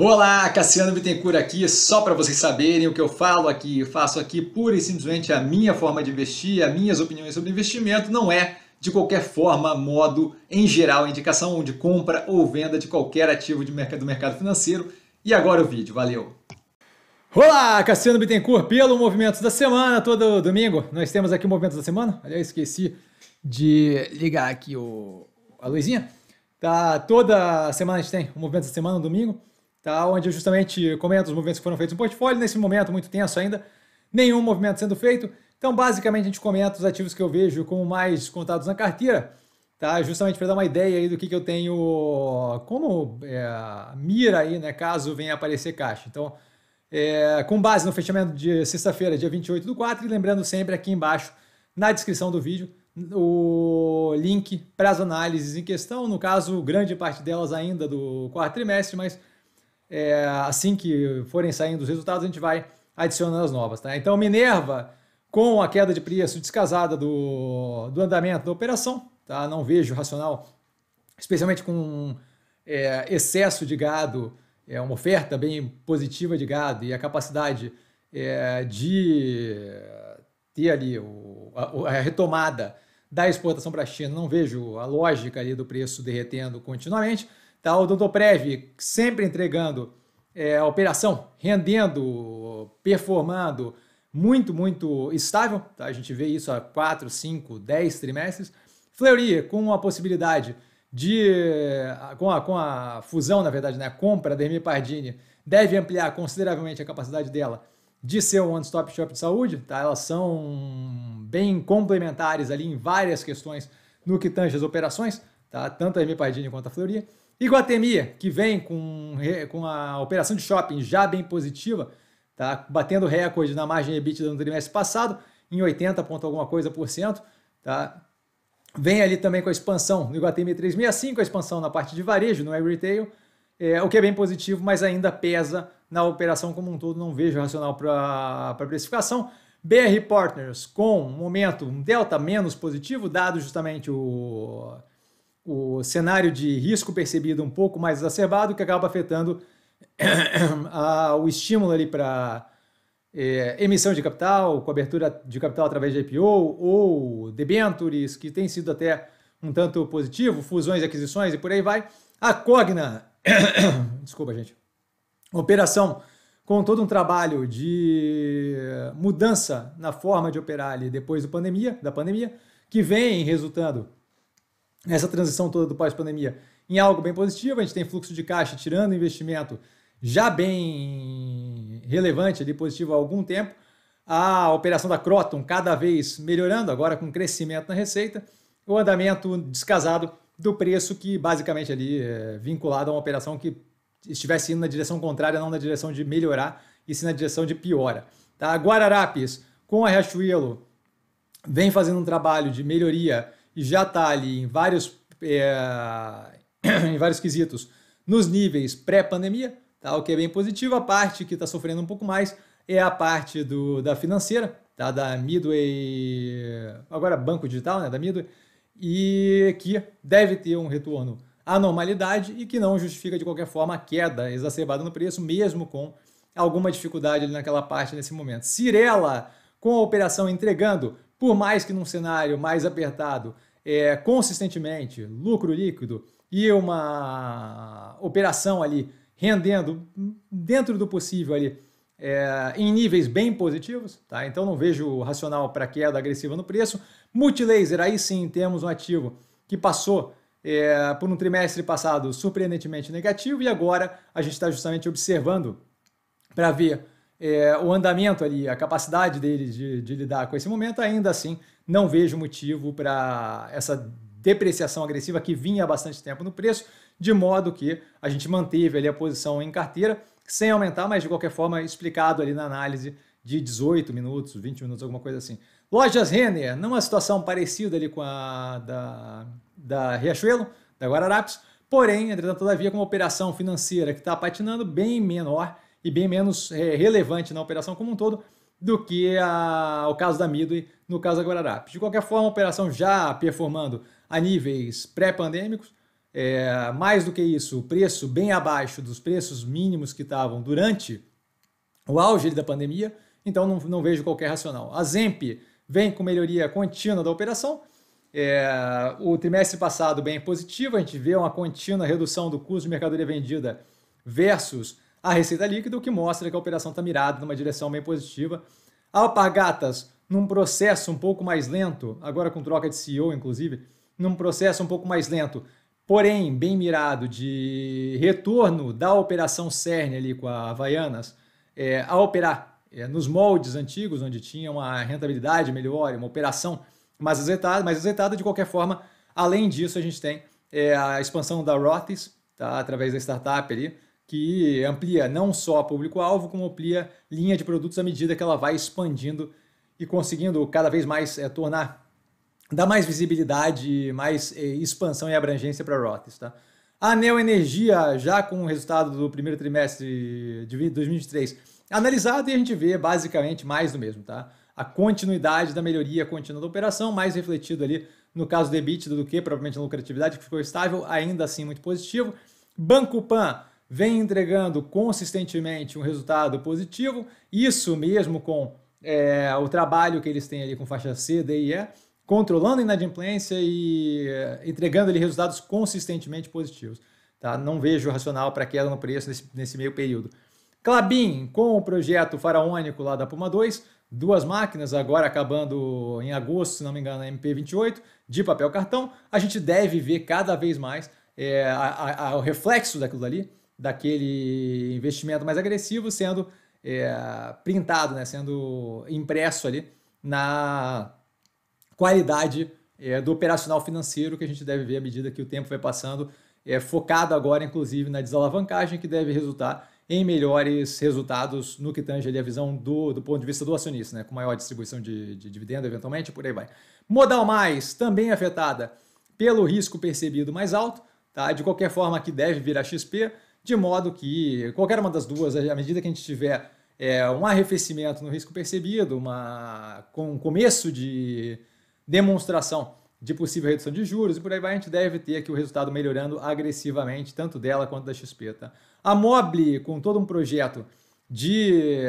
Olá, Cassiano Bittencourt aqui, só para vocês saberem o que eu falo aqui, eu faço aqui pura e simplesmente a minha forma de investir, as minhas opiniões sobre investimento, não é de qualquer forma, modo, em geral, indicação de compra ou venda de qualquer ativo de mercado, do mercado financeiro. E agora o vídeo, valeu! Olá, Cassiano Bittencourt pelo Movimento da Semana, todo domingo nós temos aqui o Movimento da Semana, aliás, esqueci de ligar aqui o... a luzinha. Tá, toda semana a gente tem o Movimento da Semana, no domingo tá? onde eu justamente comento os movimentos que foram feitos no portfólio, nesse momento muito tenso ainda, nenhum movimento sendo feito. Então, basicamente, a gente comenta os ativos que eu vejo como mais descontados na carteira, tá? justamente para dar uma ideia aí do que, que eu tenho como é, mira aí, né, caso venha aparecer caixa. Então, é, com base no fechamento de sexta-feira, dia 28 do 4, e lembrando sempre aqui embaixo, na descrição do vídeo, o link para as análises em questão, no caso, grande parte delas ainda do quarto trimestre, mas é, assim que forem saindo os resultados, a gente vai adicionando as novas. Tá? Então, Minerva, com a queda de preço descasada do, do andamento da operação, tá? não vejo racional, especialmente com é, excesso de gado, é, uma oferta bem positiva de gado e a capacidade é, de ter ali o, a, a retomada da exportação para a China, não vejo a lógica ali do preço derretendo continuamente. Tá? O Prev, sempre entregando é, a operação, rendendo, performando muito, muito estável. Tá? A gente vê isso há 4, 5, 10 trimestres. Fleury com a possibilidade de, com a, com a fusão, na verdade, né, a compra da Hermie Pardini, deve ampliar consideravelmente a capacidade dela de ser um one-stop shop de saúde. Tá? Elas são bem complementares ali em várias questões no que tange as operações, tá? tanto a Hermie Pardini quanto a Fleury. Iguatemi, que vem com, com a operação de shopping já bem positiva, tá batendo recorde na margem EBITDA no trimestre passado, em 80 ponto alguma coisa por cento, tá? Vem ali também com a expansão no Iguatemi 365, a expansão na parte de varejo, no é retail, é, o que é bem positivo, mas ainda pesa na operação como um todo, não vejo racional para precificação. BR Partners com um momento, um delta menos positivo, dado justamente o o cenário de risco percebido um pouco mais exacerbado que acaba afetando a, o estímulo ali para é, emissão de capital, cobertura de capital através de IPO ou debentures, que tem sido até um tanto positivo, fusões, aquisições e por aí vai. A Cogna, desculpa gente, operação com todo um trabalho de mudança na forma de operar ali depois do pandemia, da pandemia, que vem resultando essa transição toda do pós-pandemia em algo bem positivo. A gente tem fluxo de caixa tirando investimento já bem relevante ali, positivo há algum tempo. A operação da Croton cada vez melhorando, agora com crescimento na receita. O andamento descasado do preço que basicamente ali é vinculado a uma operação que estivesse indo na direção contrária, não na direção de melhorar, e sim na direção de piora. Tá? Guararapes, com a Riachuelo, vem fazendo um trabalho de melhoria e já está ali em vários, é, em vários quesitos nos níveis pré-pandemia, tá? o que é bem positivo. A parte que está sofrendo um pouco mais é a parte do, da financeira, tá? da Midway, agora Banco Digital, né? da Midway, e que deve ter um retorno à normalidade e que não justifica de qualquer forma a queda exacerbada no preço, mesmo com alguma dificuldade naquela parte nesse momento. Cirela, com a operação entregando por mais que num cenário mais apertado, é, consistentemente, lucro líquido e uma operação ali rendendo dentro do possível ali é, em níveis bem positivos, tá? Então não vejo racional para queda agressiva no preço. Multilaser, aí sim temos um ativo que passou é, por um trimestre passado surpreendentemente negativo e agora a gente está justamente observando para ver é, o andamento ali, a capacidade dele de, de, lidar com esse momento, ainda assim não vejo motivo para essa depreciação agressiva que vinha há bastante tempo no preço, de modo que a gente manteve ali a posição em carteira sem aumentar, mas de qualquer forma explicado ali na análise de 18 minutos, 20 minutos, alguma coisa assim. Lojas Renner, numa situação parecida ali com a da, da Riachuelo, da Guararapes, porém, entretanto, todavia, com uma operação financeira que está patinando bem menor e bem menos é, relevante na operação como um todo do que a, o caso da Midway no caso da Guararapes. De qualquer forma, a operação já performando a níveis pré-pandêmicos, é, mais do que isso, o preço bem abaixo dos preços mínimos que estavam durante o auge da pandemia, então não, não vejo qualquer racional. A Zemp vem com melhoria contínua da operação, é, o trimestre passado bem positivo, a gente vê uma contínua redução do custo de mercadoria vendida versus a receita líquida, o que mostra que a operação está mirada numa direção bem positiva. Alpargatas, num processo um pouco mais lento, agora com troca de CEO, inclusive, num processo um pouco mais lento, porém bem mirado de retorno da operação CERN ali com a Havaianas é, a operar é, nos moldes antigos, onde tinha uma rentabilidade melhor, uma operação mais azeitada, mais azeitada de qualquer forma. Além disso, a gente tem é, a expansão da Rotis, tá, através da startup ali, que amplia não só público-alvo, como amplia linha de produtos à medida que ela vai expandindo e conseguindo cada vez mais é, tornar, dar mais visibilidade, mais é, expansão e abrangência para a Rothis. Tá? A Neo Energia, já com o resultado do primeiro trimestre de 2023 analisado, e a gente vê basicamente mais do mesmo. Tá? A continuidade da melhoria contínua da operação, mais refletido ali no caso do EBITDA do que propriamente na lucratividade, que ficou estável, ainda assim muito positivo. Banco Pan vem entregando consistentemente um resultado positivo, isso mesmo com é, o trabalho que eles têm ali com faixa C, D e E, controlando a inadimplência e é, entregando ali resultados consistentemente positivos. Tá? Não vejo racional para queda no preço nesse, nesse meio período. Clabin, com o projeto faraônico lá da Puma 2, duas máquinas, agora acabando em agosto, se não me engano, na MP28, de papel cartão, a gente deve ver cada vez mais é, a, a, a, o reflexo daquilo dali daquele investimento mais agressivo sendo é, printado, né, sendo impresso ali na qualidade é, do operacional financeiro que a gente deve ver à medida que o tempo vai passando, é, focado agora inclusive na desalavancagem que deve resultar em melhores resultados no que tange ali a visão do, do ponto de vista do acionista, né, com maior distribuição de, de dividendo eventualmente, por aí vai. Modal mais, também afetada pelo risco percebido mais alto, tá? de qualquer forma que deve virar XP, de modo que qualquer uma das duas, à medida que a gente tiver é, um arrefecimento no risco percebido, uma, com um começo de demonstração de possível redução de juros e por aí vai, a gente deve ter aqui o resultado melhorando agressivamente, tanto dela quanto da XP. Tá? A Mobile, com todo um projeto de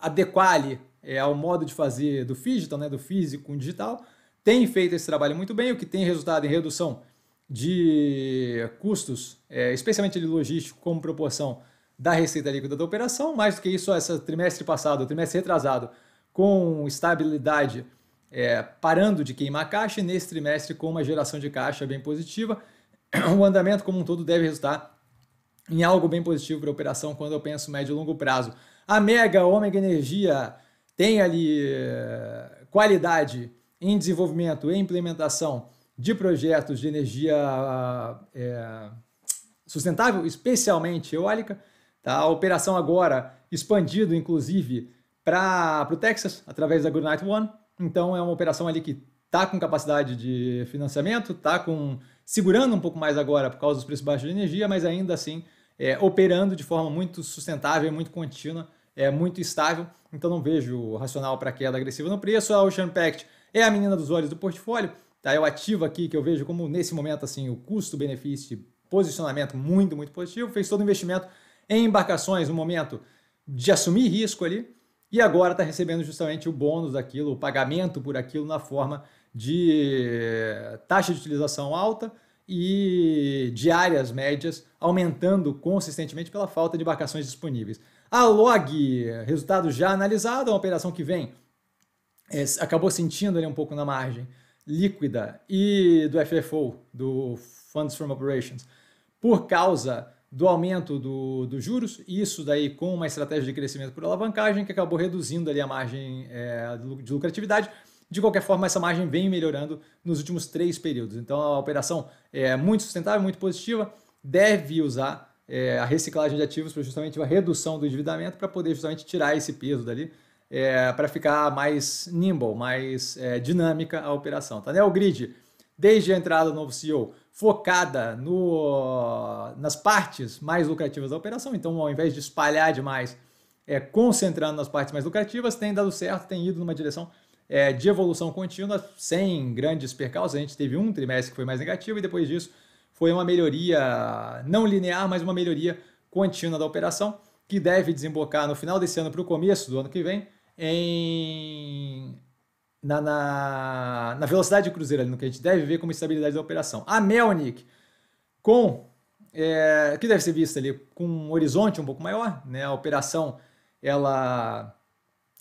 adequale é, adequar é, ao modo de fazer do digital, né, do físico com digital, tem feito esse trabalho muito bem, o que tem resultado em redução de custos, é, especialmente de logístico, como proporção da receita líquida da operação. Mais do que isso, esse trimestre passado, trimestre retrasado, com estabilidade, é, parando de queimar caixa, e nesse trimestre com uma geração de caixa bem positiva. O andamento como um todo deve resultar em algo bem positivo para a operação quando eu penso médio e longo prazo. A Mega, Ômega Energia tem ali é, qualidade em desenvolvimento e implementação de projetos de energia é, sustentável, especialmente eólica. Tá? A operação agora expandido, inclusive, para o Texas, através da Goodnight One. Então, é uma operação ali que está com capacidade de financiamento, está com segurando um pouco mais agora por causa dos preços baixos de energia, mas ainda assim é, operando de forma muito sustentável, muito contínua, é muito estável. Então não vejo racional para queda agressiva no preço. A Ocean Pact é a menina dos olhos do portfólio. Tá? Eu ativo aqui que eu vejo como nesse momento assim o custo-benefício, posicionamento muito, muito positivo, fez todo o investimento em embarcações no momento de assumir risco ali e agora está recebendo justamente o bônus daquilo, o pagamento por aquilo na forma de eh, taxa de utilização alta e diárias médias aumentando consistentemente pela falta de embarcações disponíveis. A log, resultado já analisado, é uma operação que vem, é, acabou sentindo ali um pouco na margem líquida e do FFO, do Funds from Operations, por causa do aumento do, dos juros, isso daí com uma estratégia de crescimento por alavancagem que acabou reduzindo ali a margem é, de lucratividade. De qualquer forma, essa margem vem melhorando nos últimos três períodos. Então, a operação é muito sustentável, muito positiva, deve usar é, a reciclagem de ativos para justamente uma redução do endividamento para poder justamente tirar esse peso dali é, para ficar mais nimble, mais é, dinâmica a operação. Tá? Né? O Grid, desde a entrada do novo CEO, focada no, nas partes mais lucrativas da operação, então ao invés de espalhar demais, é, concentrando nas partes mais lucrativas, tem dado certo, tem ido numa direção é, de evolução contínua, sem grandes percalços. A gente teve um trimestre que foi mais negativo e depois disso foi uma melhoria não linear, mas uma melhoria contínua da operação, que deve desembocar no final desse ano para o começo do ano que vem em na, na, na, velocidade de cruzeiro ali, no que a gente deve ver como estabilidade da operação. A Melnick, com é, que deve ser vista ali com um horizonte um pouco maior, né? A operação ela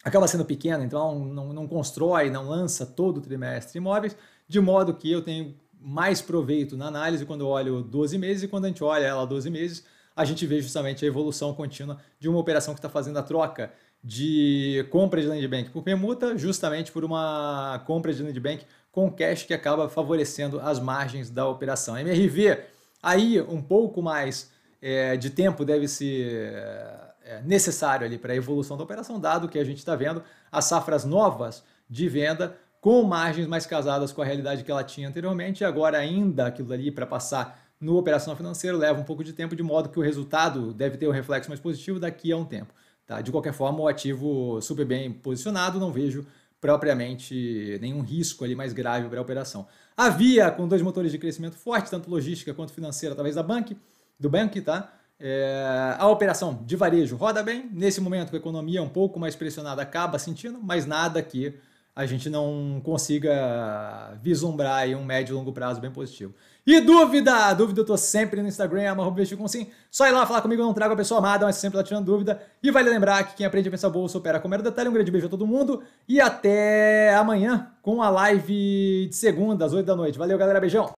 acaba sendo pequena, então não, não constrói, não lança todo o trimestre imóveis, de modo que eu tenho mais proveito na análise quando eu olho 12 meses e quando a gente olha ela 12 meses, a gente vê justamente a evolução contínua de uma operação que está fazendo a troca de compra de land bank por permuta, justamente por uma compra de land bank com cash que acaba favorecendo as margens da operação. MRV, aí um pouco mais é, de tempo deve ser é, necessário ali para a evolução da operação, dado que a gente está vendo as safras novas de venda com margens mais casadas com a realidade que ela tinha anteriormente, e agora ainda aquilo ali para passar no operação financeiro leva um pouco de tempo, de modo que o resultado deve ter um reflexo mais positivo daqui a um tempo. Tá? De qualquer forma, o ativo super bem posicionado, não vejo propriamente nenhum risco ali mais grave para a operação. A Via, com dois motores de crescimento forte, tanto logística quanto financeira, através da Bank, do Bank, tá? É, a operação de varejo roda bem. Nesse momento, a economia um pouco mais pressionada acaba sentindo, mas nada que a gente não consiga vislumbrar um médio e longo prazo bem positivo. E dúvida? Dúvida eu tô sempre no Instagram, arroba assim. Só ir lá falar comigo, eu não trago a pessoa amada, mas sempre lá tirando dúvida. E vale lembrar que quem aprende a pensar bolsa opera com o mero detalhe. Um grande beijo a todo mundo e até amanhã com a live de segunda, às 8 da noite. Valeu, galera. Beijão!